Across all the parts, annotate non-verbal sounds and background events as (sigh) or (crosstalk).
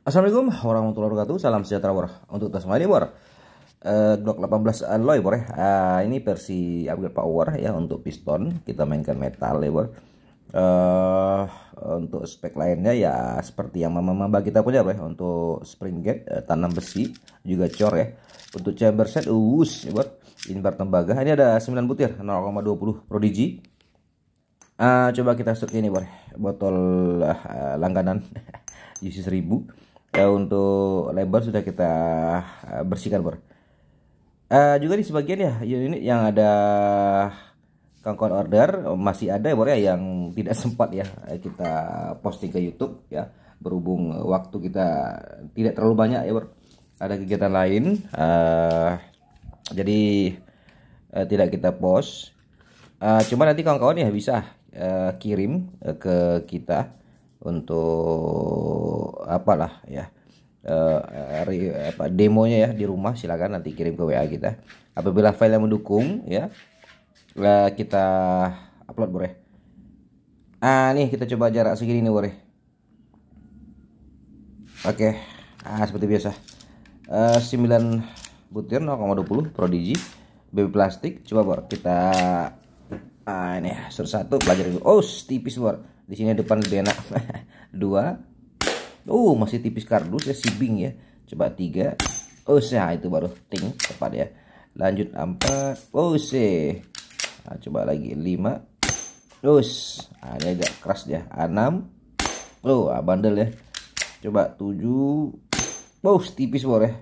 Assalamualaikum warahmatullahi wabarakatuh. Salam sejahtera war. Untuk kita semua ini war. Uh, 18 alloy war. Uh, ya. ah, ini versi upgrade power ya untuk piston. Kita mainkan metal ya war. Uh, eh, untuk spek lainnya ya seperti yang mama mama kita punya ya untuk spring gate uh, tanam besi juga cor ya. Untuk chamber set us ya war. Invert tembaga. Ini ada 9 butir 0,20 prodigy. Uh, coba kita search ini war. Botol uh, langganan. UC (laughs) 1000 ya untuk lebar sudah kita eh, bersihkan bor uh, juga di sebagian ya ini yang ada kangkon order masih ada ya Bro ya yang tidak (laughs) sempat ya kita posting ke YouTube ya berhubung waktu kita tidak terlalu banyak ya Bro. ada kegiatan lain uh, jadi uh, tidak kita post uh, cuma nanti kawan-kawan ya bisa uh, kirim uh, ke kita untuk apalah ya uh, eh, nya apa demonya ya di rumah silakan nanti kirim ke WA kita apabila file yang mendukung ya uh, kita upload boleh ah nih kita coba jarak segini nih boleh oke okay. ah seperti biasa uh, eh, 9 butir 0,20 prodigi baby plastik coba bor kita ah ini ya satu pelajari oh tipis bor di sini depan lebih enak (laughs) dua Oh, masih tipis kardus ya si Bing ya. Coba tiga. Oh, sih itu baru ting tepat ya. Lanjut empat. Oh, sih. Nah, coba lagi lima. Terus, nah, oh, ini agak keras ya. enam. Oh, bandel ya. Coba tujuh. Oh, tipis bor ya.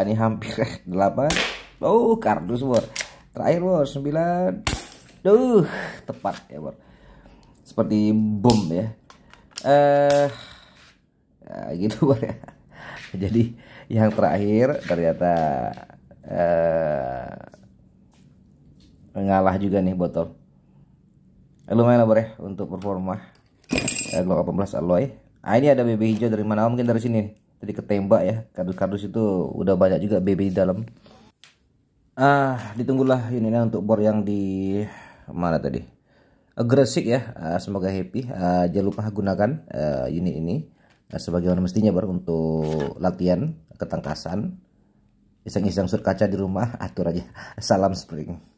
ini hampir (laughs) delapan. Oh, kardus bor. Terakhir bor sembilan. Duh, tepat ya bor. Seperti bom ya. Eh, uh, nah, gitu (laughs) ya jadi yang terakhir ternyata eh, ngalah juga nih botol lumayan lah ya untuk performa eh, Glock 18 alloy ah ini ada BB hijau dari mana oh, mungkin dari sini Jadi ketembak ya kardus-kardus itu udah banyak juga BB di dalam ah ditunggulah ini untuk bor yang di mana tadi Agresif eh, ya ah, semoga happy ah, jangan lupa gunakan eh, unit ini Nah, sebagaimana mestinya baru untuk latihan ketangkasan. Iseng-iseng sur kaca di rumah, atur aja. (laughs) Salam spring.